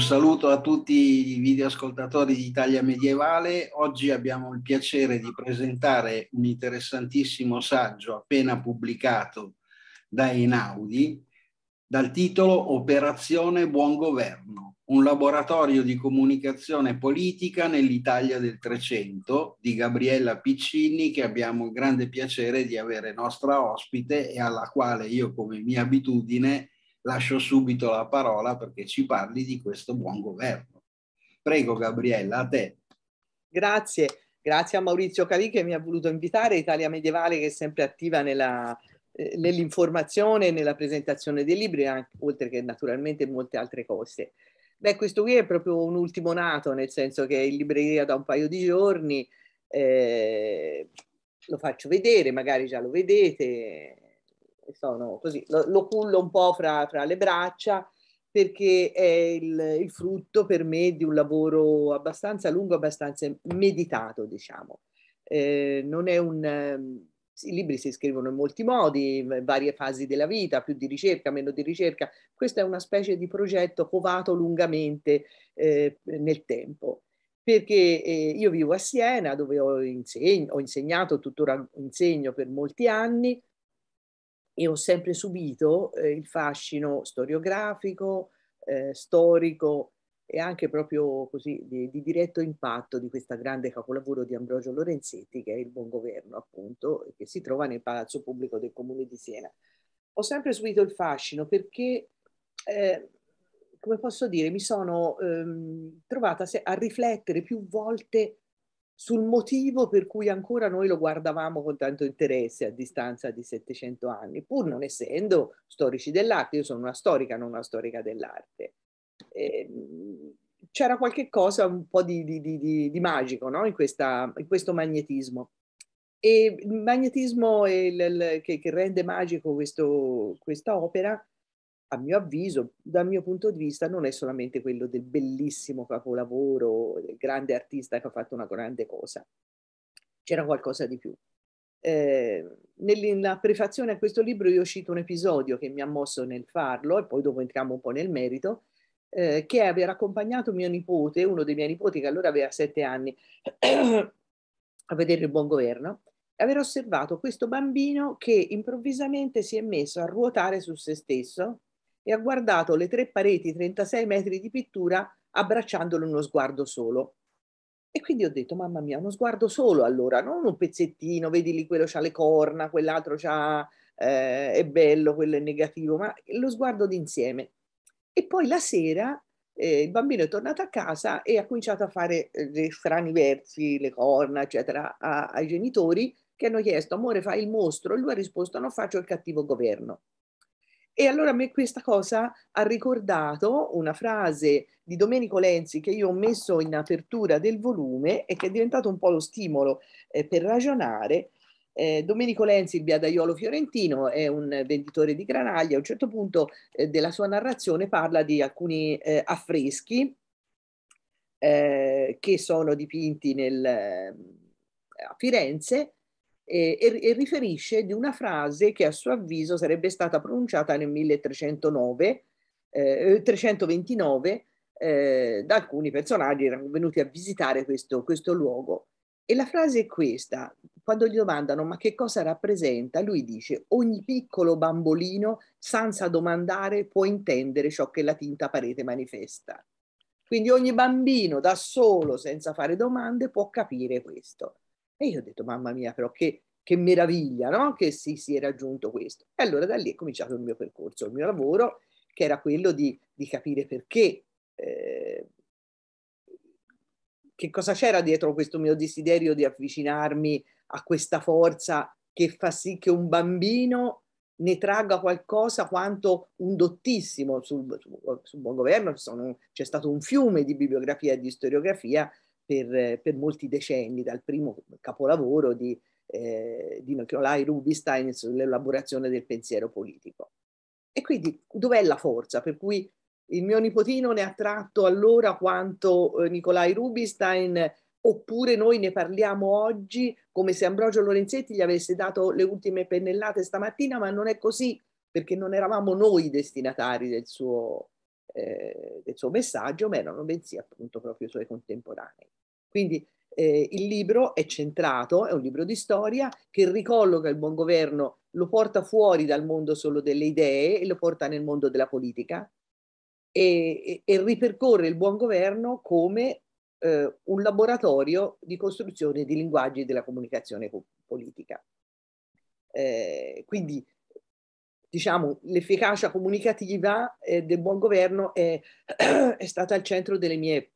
Un saluto a tutti i videoascoltatori di Italia Medievale. Oggi abbiamo il piacere di presentare un interessantissimo saggio appena pubblicato da Einaudi dal titolo Operazione Buon Governo, un laboratorio di comunicazione politica nell'Italia del Trecento di Gabriella Piccini che abbiamo il grande piacere di avere nostra ospite e alla quale io come mia abitudine lascio subito la parola perché ci parli di questo buon governo. Prego Gabriella, a te. Grazie, grazie a Maurizio Calì che mi ha voluto invitare, Italia Medievale che è sempre attiva nella, eh, nell'informazione, nella presentazione dei libri, anche, oltre che naturalmente molte altre cose. Beh, questo qui è proprio un ultimo nato, nel senso che è in libreria da un paio di giorni, eh, lo faccio vedere, magari già lo vedete, sono così, lo, lo cullo un po' fra, fra le braccia perché è il, il, frutto per me di un lavoro abbastanza lungo, abbastanza meditato, diciamo. Eh, non è un, ehm, i libri si scrivono in molti modi, in varie fasi della vita, più di ricerca, meno di ricerca. Questo è una specie di progetto covato lungamente eh, nel tempo perché eh, io vivo a Siena dove ho, insegno, ho, insegnato, tuttora insegno per molti anni e ho sempre subito eh, il fascino storiografico, eh, storico e anche proprio così di, di, diretto impatto di questo grande capolavoro di Ambrogio Lorenzetti che è il Buon Governo appunto che si trova nel Palazzo Pubblico del Comune di Siena. Ho sempre subito il fascino perché eh, come posso dire mi sono ehm, trovata a riflettere più volte sul motivo per cui ancora noi lo guardavamo con tanto interesse a distanza di 700 anni, pur non essendo storici dell'arte, io sono una storica, non una storica dell'arte. E, ehm, c'era qualche cosa un po' di, di, di, di magico no? in, questa, in, questo magnetismo. E il magnetismo il, il, che, che, rende magico questo, questa opera a mio avviso, dal mio punto di vista, non è solamente quello del bellissimo capolavoro, del grande artista che ha fatto una grande cosa. C'era qualcosa di più. Eh, nella prefazione a questo libro io cito un episodio che mi ha mosso nel farlo e poi dopo entriamo un po' nel merito, eh, che è aver accompagnato mio nipote, uno dei miei nipoti che allora aveva sette anni, a vedere il buon governo, e aver osservato questo bambino che improvvisamente si è messo a ruotare su se stesso e ha guardato le tre pareti 36 metri di pittura abbracciandolo uno sguardo solo. E quindi ho detto, mamma mia, uno sguardo solo allora, non un pezzettino, vedi lì quello ha le corna, quell'altro eh, è bello, quello è negativo, ma lo sguardo d'insieme. E poi la sera eh, il bambino è tornato a casa e ha cominciato a fare eh, dei strani versi, le corna, eccetera, a, ai genitori che hanno chiesto, amore, fai il mostro? E lui ha risposto, non faccio il cattivo governo. E allora a me questa cosa ha ricordato una frase di Domenico Lenzi che io ho messo in apertura del volume e che è diventato un po' lo stimolo eh, per ragionare. Eh, Domenico Lenzi, il biadaiolo fiorentino, è un venditore di granaglia. A un certo punto eh, della sua narrazione parla di alcuni eh, affreschi eh, che sono dipinti nel, eh, a Firenze eh, e, e riferisce di una frase che a suo avviso sarebbe stata pronunciata nel 1309, eh, 329 eh, da alcuni personaggi che erano venuti a visitare questo, questo luogo. E la frase è questa, quando gli domandano ma che cosa rappresenta, lui dice ogni piccolo bambolino senza domandare può intendere ciò che la tinta parete manifesta. Quindi ogni bambino da solo, senza fare domande, può capire questo. E io ho detto, mamma mia, però che, che meraviglia, no? Che si, sia raggiunto questo. E allora da lì è cominciato il mio percorso, il mio lavoro, che era quello di, di capire perché, eh, che cosa c'era dietro questo mio desiderio di avvicinarmi a questa forza che fa sì che un bambino ne tragga qualcosa quanto un dottissimo sul, sul buon governo c'è stato un fiume di bibliografia e di storiografia per, per molti decenni, dal primo capolavoro di, eh, di Nicolai Rubinstein sull'elaborazione del pensiero politico. E quindi dov'è la forza? Per cui il mio nipotino ne ha tratto allora quanto eh, Nicolai Rubinstein, oppure noi ne parliamo oggi come se Ambrogio Lorenzetti gli avesse dato le ultime pennellate stamattina, ma non è così, perché non eravamo noi i destinatari del suo, eh, del suo messaggio, ma erano bensì appunto proprio i suoi contemporanei. Quindi eh, il libro è centrato, è un libro di storia che ricolloca il buon governo, lo porta fuori dal mondo solo delle idee e lo porta nel mondo della politica e, e, e ripercorre il buon governo come eh, un laboratorio di costruzione di linguaggi della comunicazione politica. Eh, quindi diciamo, l'efficacia comunicativa eh, del buon governo è, è, stata al centro mie,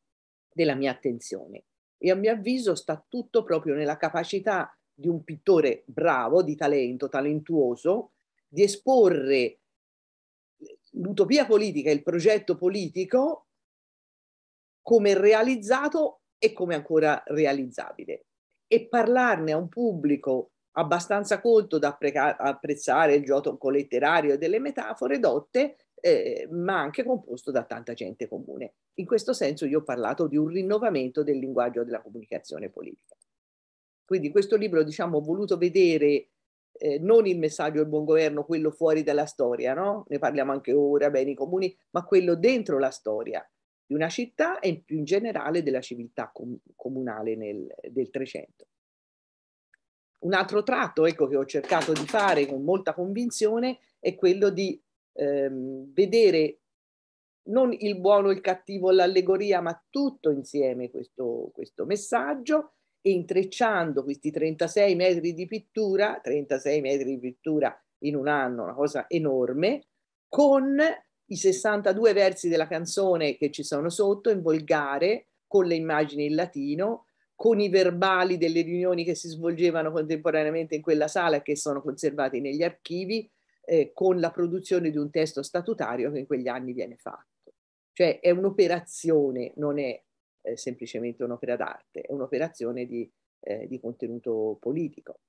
della mia attenzione e a mio avviso sta tutto proprio nella capacità di un pittore bravo, di talento, talentuoso, di esporre l'utopia politica, il progetto politico come realizzato e come ancora realizzabile e parlarne a un pubblico abbastanza colto da apprezzare il gioco letterario e delle metafore dotte eh, ma anche composto da tanta gente comune. In questo senso io ho parlato di un rinnovamento del linguaggio della comunicazione politica. Quindi questo libro, diciamo, ho voluto vedere eh, non il messaggio del buon governo, quello fuori dalla storia, no? ne parliamo anche ora, beni comuni, ma quello dentro la storia di una città e più in generale della civiltà com comunale nel, del Trecento. Un altro tratto ecco, che ho cercato di fare con molta convinzione è quello di ehm, vedere non il buono, il cattivo, l'allegoria, ma tutto insieme questo, questo messaggio e intrecciando questi 36 metri di pittura, 36 metri di pittura in un anno, una cosa enorme, con i 62 versi della canzone che ci sono sotto in volgare, con le immagini in latino, con i verbali delle riunioni che si svolgevano contemporaneamente in quella sala e che sono conservati negli archivi, eh, con la produzione di un testo statutario che in quegli anni viene fatto. Cioè è un'operazione, non è eh, semplicemente un'opera d'arte, è un'operazione di, eh, di contenuto politico.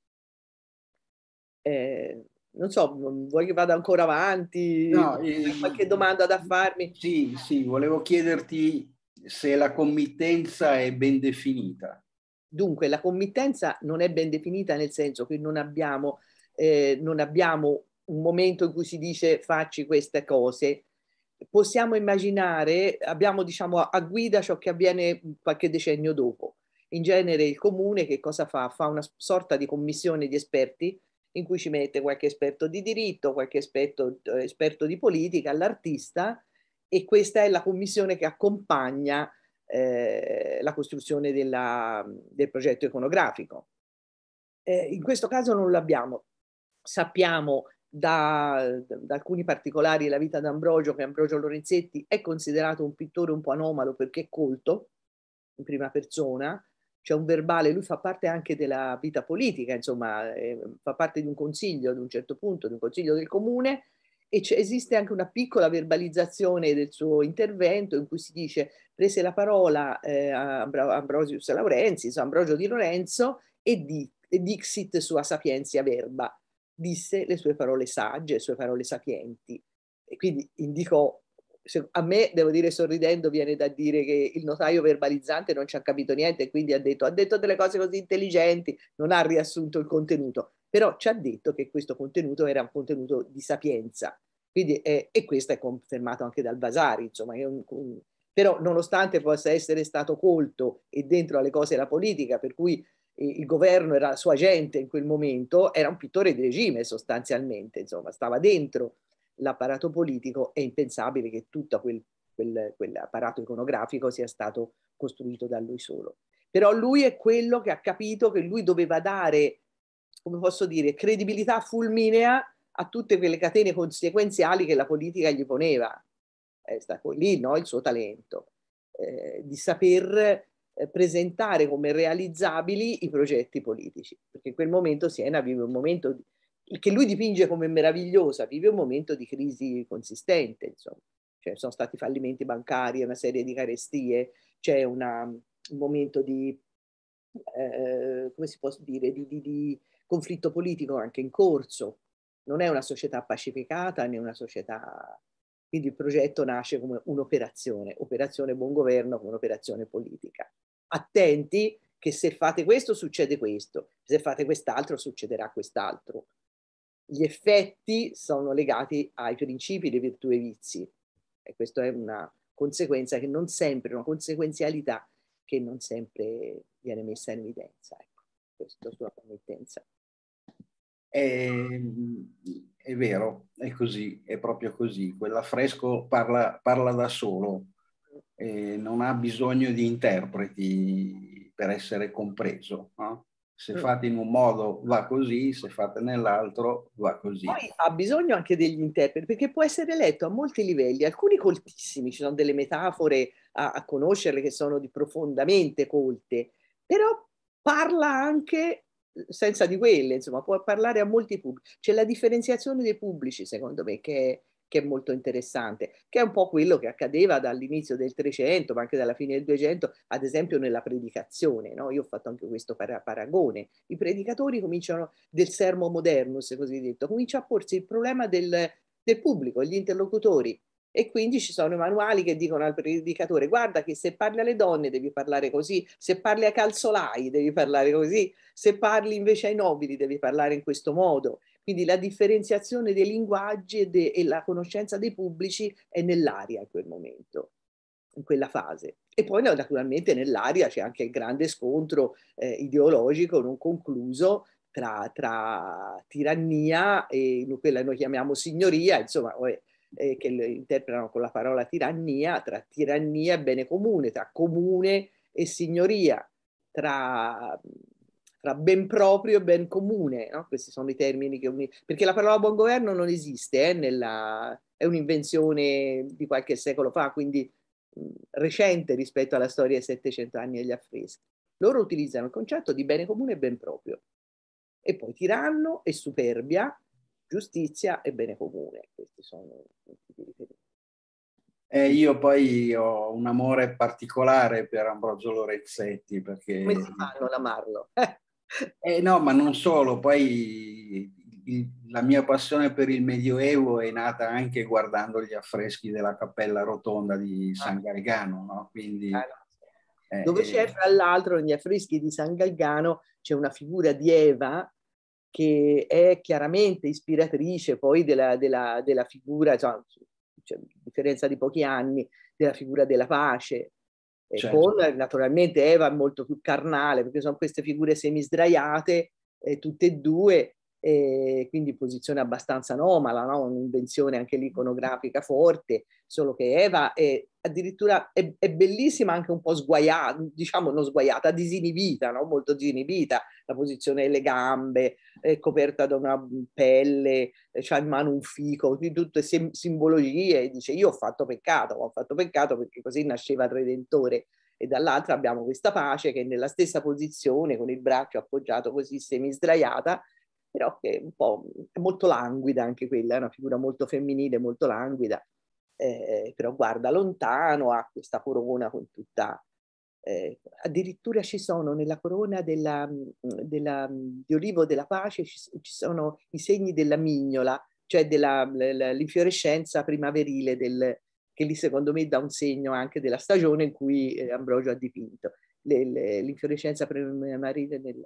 Eh, non so, vuoi che vada ancora avanti? No, eh, qualche domanda da farmi? Sì, sì, volevo chiederti se la committenza è ben definita. Dunque, la committenza non è ben definita nel senso che non abbiamo, eh, non abbiamo un momento in cui si dice facci queste cose, possiamo immaginare, abbiamo diciamo a guida ciò che avviene qualche decennio dopo. In genere il comune che cosa fa? Fa una sorta di commissione di esperti in cui ci mette qualche esperto di diritto, qualche esperto, eh, esperto di politica, l'artista e questa è la commissione che accompagna eh, la costruzione della, del progetto iconografico. Eh, in questo caso non l'abbiamo. Sappiamo da, da, alcuni particolari la vita d'Ambrogio, che Ambrogio Lorenzetti è considerato un pittore un po' anomalo perché è colto in prima persona, c'è un verbale, lui fa parte anche della vita politica, insomma, eh, fa parte di un consiglio ad un certo punto, di un consiglio del comune, e esiste anche una piccola verbalizzazione del suo intervento in cui si dice prese la parola eh, Ambrosius Laurenzi, Ambrogio di Lorenzo, e, di, e dixit sua sapienzia verba disse le sue parole sagge, le sue parole sapienti. E quindi indicò, se, a me, devo dire sorridendo, viene da dire che il notaio verbalizzante non ci ha capito niente, quindi ha detto, ha detto delle cose così intelligenti, non ha riassunto il contenuto, però ci ha detto che questo contenuto era un contenuto di sapienza. Quindi, eh, e questo è confermato anche dal Vasari, insomma, è un, un però nonostante possa essere stato colto e dentro alle cose la politica, per cui il governo era la sua agente in quel momento, era un pittore di regime sostanzialmente, insomma, stava dentro l'apparato politico, è impensabile che tutto quel, quel, quell'apparato iconografico sia stato costruito da lui solo. Però lui è quello che ha capito che lui doveva dare, come posso dire, credibilità fulminea a tutte quelle catene conseguenziali che la politica gli poneva. È eh, stato lì no? il suo talento, eh, di saper eh, presentare come realizzabili i progetti politici, perché in quel momento Siena vive un momento di, che lui dipinge come meravigliosa, vive un momento di crisi consistente, insomma. Cioè, sono stati fallimenti bancari, una serie di carestie, c'è una, un momento di, eh, come si può dire, di, di, di, conflitto politico anche in corso. Non è una società pacificata né una società quindi il progetto nasce come un'operazione, operazione buon governo come un'operazione politica. Attenti che se fate questo succede questo, se fate quest'altro succederà quest'altro. Gli effetti sono legati ai principi, le virtù e i vizi. E questa è una conseguenza che non sempre, una conseguenzialità che non sempre viene messa in evidenza. Ecco, questa sua committenza è, è vero, è così, è proprio così. Quell'affresco parla, parla da solo, eh, non ha bisogno di interpreti per essere compreso. No? Se mm. fate in un modo va così, se fate nell'altro va così. Poi ha bisogno anche degli interpreti perché può essere letto a molti livelli, alcuni coltissimi, ci sono delle metafore a, a conoscerle che sono di profondamente colte, però parla anche senza di quelle, insomma, può parlare a molti pubblici. C'è la differenziazione dei pubblici, secondo me, che è, che è molto interessante, che è un po' quello che accadeva dall'inizio del 300, ma anche dalla fine del 200, ad esempio nella predicazione. No? Io ho fatto anche questo paragone. I predicatori cominciano, del sermo modernus cosiddetto, comincia a porsi il problema del, del pubblico, gli interlocutori. E quindi ci sono i manuali che dicono al predicatore: guarda che se parli alle donne devi parlare così, se parli ai calzolai devi parlare così, se parli invece ai nobili devi parlare in questo modo. Quindi la differenziazione dei linguaggi e, de- e la conoscenza dei pubblici è nell'aria in quel momento in quella fase. E poi naturalmente nell'aria c'è anche il grande scontro eh, ideologico non concluso tra, tra tirannia e quella che noi chiamiamo signoria, insomma, eh, che interpretano con la parola tirannia, tra tirannia e bene comune, tra comune e signoria, tra, tra ben proprio e ben comune, no? questi sono i termini che uniscono, perché la parola buon governo non esiste, eh, nella, è un'invenzione di qualche secolo fa, quindi recente rispetto alla storia dei 700 anni degli affreschi. Loro utilizzano il concetto di bene comune e ben proprio. E poi tiranno e superbia giustizia e bene comune. Questi sono i punti di riferimento. io poi ho un amore particolare per Ambrogio Lorenzetti perché... Come si fa a non amarlo? eh no, ma non solo, poi il, la mia passione per il Medioevo è nata anche guardando gli affreschi della Cappella Rotonda di ah. San Galgano, no? Quindi, ah, Eh, Dove eh. c'è, fra l'altro, negli affreschi di San Galgano c'è una figura di Eva che è chiaramente ispiratrice poi della, della, della figura, cioè, cioè, a differenza di pochi anni, della figura della pace, certo. con eh, naturalmente Eva molto più carnale, perché sono queste figure semisdraiate, eh, tutte e due, eh, quindi posizione abbastanza anomala, no? un'invenzione anche lì iconografica forte, solo che Eva è addirittura è, è bellissima anche un po' sguaiata, diciamo non sguaiata, disinibita, no? molto disinibita, la posizione delle gambe, è coperta da una pelle, eh, c'ha in mano un fico, di tutte sim- simbologie, dice io ho fatto peccato, ho fatto peccato perché così nasceva il Redentore e dall'altra abbiamo questa pace che è nella stessa posizione con il braccio appoggiato così semisdraiata però che è un po' è molto languida anche quella, è una figura molto femminile, molto languida, eh, però guarda lontano, ha questa corona con tutta... Eh, addirittura ci sono nella corona della, della, di olivo della pace, ci, ci sono i segni della mignola, cioè dell'infiorescenza primaverile del, che lì secondo me dà un segno anche della stagione in cui eh, Ambrogio ha dipinto. l'infiorescenza primaverile nel,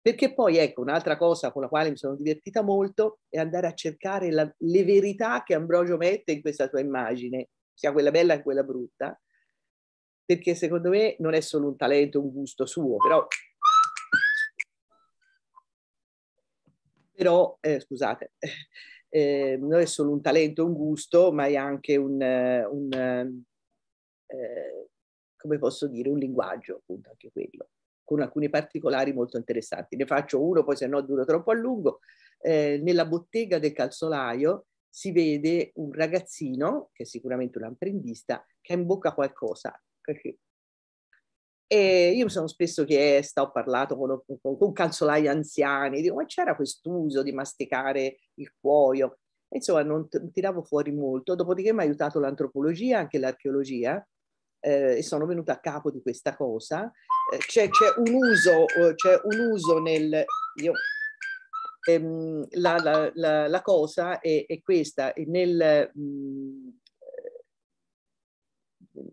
perché poi, ecco, un'altra cosa con la quale mi sono divertita molto è andare a cercare la, le verità che Ambrogio mette in questa sua immagine, sia quella bella che quella brutta, perché secondo me non è solo un talento, un gusto suo, però... Però, eh, scusate, eh, non è solo un talento, un gusto, ma è anche un, un eh, come posso dire, un linguaggio, appunto, anche quello con alcuni particolari molto interessanti. Ne faccio uno, poi se no duro troppo a lungo. Eh, nella bottega del calzolaio si vede un ragazzino, che è sicuramente un apprendista, che ha in bocca qualcosa. E io mi sono spesso chiesta, ho parlato con, con, con calzolai anziani, dico ma c'era quest'uso di masticare il cuoio? Insomma, non, non tiravo fuori molto, dopodiché mi ha aiutato l'antropologia, anche l'archeologia, eh, e sono venuta a capo di questa cosa eh, c'è, c'è, un uso, eh, c'è un uso nel... Io, ehm, la, la, la, la, cosa è, è questa, è nel, mh, mm,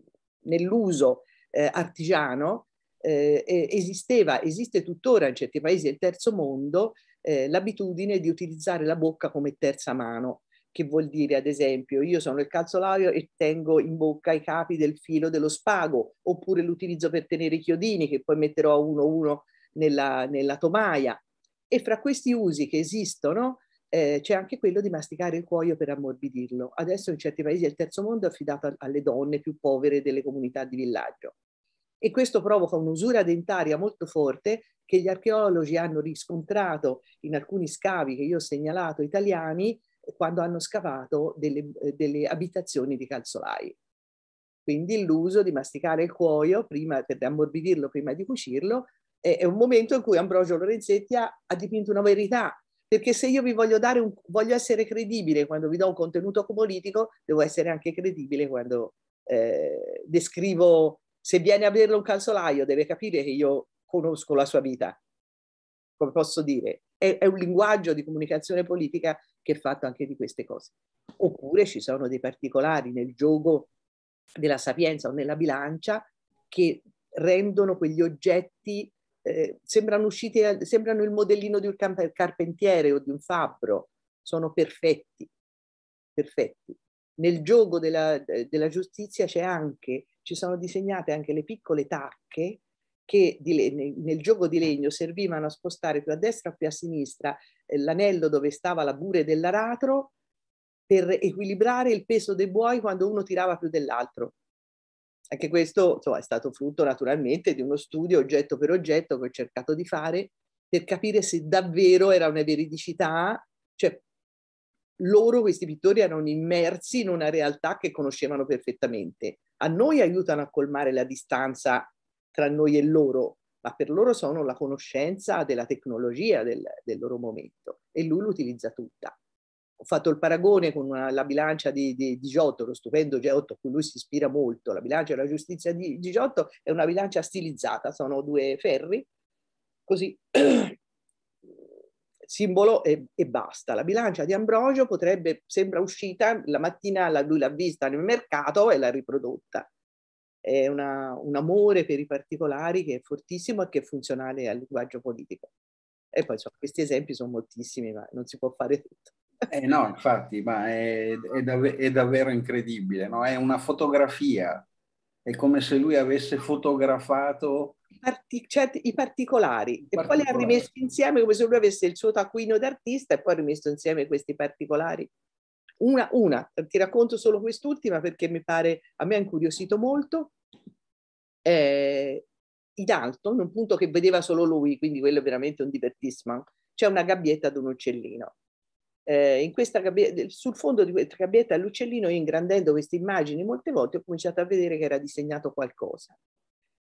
nell'uso eh, artigiano eh, esisteva, esiste tuttora in certi paesi del terzo mondo eh, l'abitudine di utilizzare la bocca come terza mano che vuol dire ad esempio io sono il calzolaio e tengo in bocca i capi del filo dello spago, oppure l'utilizzo per tenere i chiodini che poi metterò uno uno nella, nella tomaia. E fra questi usi che esistono eh, c'è anche quello di masticare il cuoio per ammorbidirlo. Adesso in certi paesi del terzo mondo è affidato alle donne più povere delle comunità di villaggio. E questo provoca un'usura dentaria molto forte che gli archeologi hanno riscontrato in alcuni scavi che io ho segnalato italiani quando hanno scavato delle, eh, delle abitazioni di calzolai. Quindi l'uso di masticare il cuoio prima, per ammorbidirlo prima di cucirlo è, è un momento in cui Ambrogio Lorenzetti ha, ha dipinto una verità perché se io vi voglio dare un, voglio essere credibile quando vi do un contenuto politico, devo essere anche credibile quando eh, descrivo, se viene a vederlo un calzolaio deve capire che io conosco la sua vita, come posso dire, è, è un linguaggio di comunicazione politica che è fatto anche di queste cose. Oppure ci sono dei particolari nel gioco della sapienza o nella bilancia che rendono quegli oggetti, eh, sembrano, usciti, sembrano il modellino di un carpentiere o di un fabbro, sono perfetti, perfetti. Nel gioco della, della giustizia c'è anche, ci sono disegnate anche le piccole tacche che di, nel, gioco di legno servivano a spostare più a destra più a sinistra eh, l'anello dove stava la bure dell'aratro per equilibrare il peso dei buoi quando uno tirava più dell'altro. Anche questo insomma, è stato frutto naturalmente di uno studio oggetto per oggetto che ho cercato di fare per capire se davvero era una veridicità, cioè loro, questi pittori, erano immersi in una realtà che conoscevano perfettamente. A noi aiutano a colmare la distanza tra noi e loro, ma per loro sono la conoscenza della tecnologia del, del loro momento e lui l'utilizza tutta. Ho fatto il paragone con una, la bilancia di, di, di Giotto, lo stupendo Giotto a cui lui si ispira molto. La bilancia della giustizia di, di Giotto è una bilancia stilizzata, sono due ferri, così simbolo e, e, basta. La bilancia di Ambrogio potrebbe, sembra uscita, la mattina la, lui l'ha vista nel mercato e l'ha riprodotta è una, un amore per i particolari che è fortissimo e che è funzionale al linguaggio politico. E poi insomma, questi esempi sono moltissimi, ma non si può fare tutto. Eh no, infatti, ma è, è, dav- è davvero incredibile, no? è una fotografia, è come se lui avesse fotografato i, parti- cioè, i particolari i e poi li ha rimessi insieme come se lui avesse il suo taccuino d'artista e poi ha rimesso insieme questi particolari una, una, ti racconto solo quest'ultima perché mi pare, a me ha incuriosito molto. Eh, alto, in un punto che vedeva solo lui, quindi quello è veramente un divertissement, c'è una gabbietta di un uccellino. Eh, gabbietta, sul fondo di questa gabbietta all'uccellino, io ingrandendo queste immagini molte volte, ho cominciato a vedere che era disegnato qualcosa.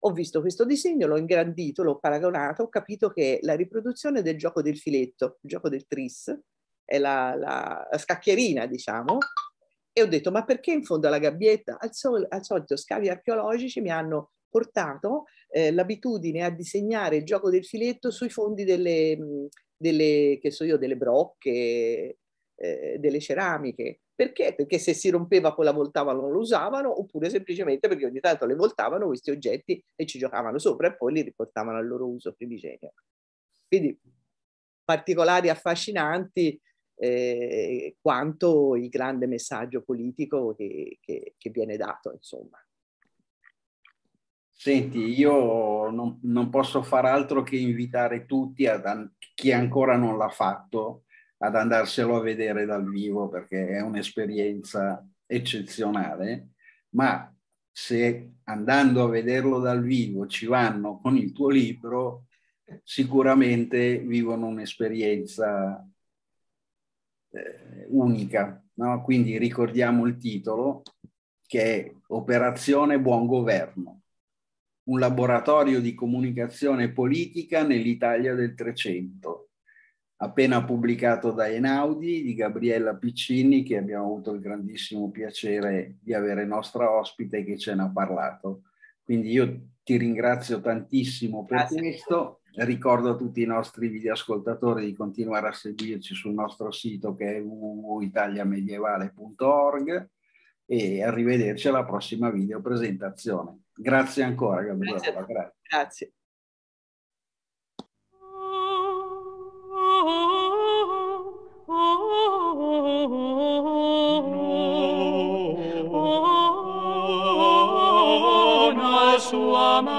Ho visto questo disegno, l'ho ingrandito, l'ho paragonato, ho capito che è la riproduzione del gioco del filetto, il gioco del tris, è la, la, la scacchierina, diciamo, e ho detto ma perché in fondo alla gabbietta? Al, sol, al solito scavi archeologici mi hanno portato eh, l'abitudine a disegnare il gioco del filetto sui fondi delle, delle, so io, delle brocche, eh, delle ceramiche. Perché? Perché se si rompeva poi la voltavano non lo usavano, oppure semplicemente perché ogni tanto le voltavano questi oggetti e ci giocavano sopra e poi li riportavano al loro uso primigenio. Quindi particolari affascinanti eh, quanto il grande messaggio politico che, che, che viene dato, insomma. Senti, io non, non, posso far altro che invitare tutti, ad, chi ancora non l'ha fatto, ad andarselo a vedere dal vivo perché è un'esperienza eccezionale, ma se andando a vederlo dal vivo ci vanno con il tuo libro, sicuramente vivono un'esperienza eh, unica, no? quindi ricordiamo il titolo che è Operazione Buon Governo, un laboratorio di comunicazione politica nell'Italia del Trecento, appena pubblicato da Enaudi di Gabriella Piccini, che abbiamo avuto il grandissimo piacere di avere nostra ospite che ce n'ha parlato. Quindi io ti ringrazio tantissimo per Grazie. questo ricordo a tutti i nostri videoascoltatori di continuare a seguirci sul nostro sito che è www.italiamedievale.org e arrivederci alla prossima video presentazione. Grazie ancora Gabriella. Grazie. Grazie. Grazie. No, no, no,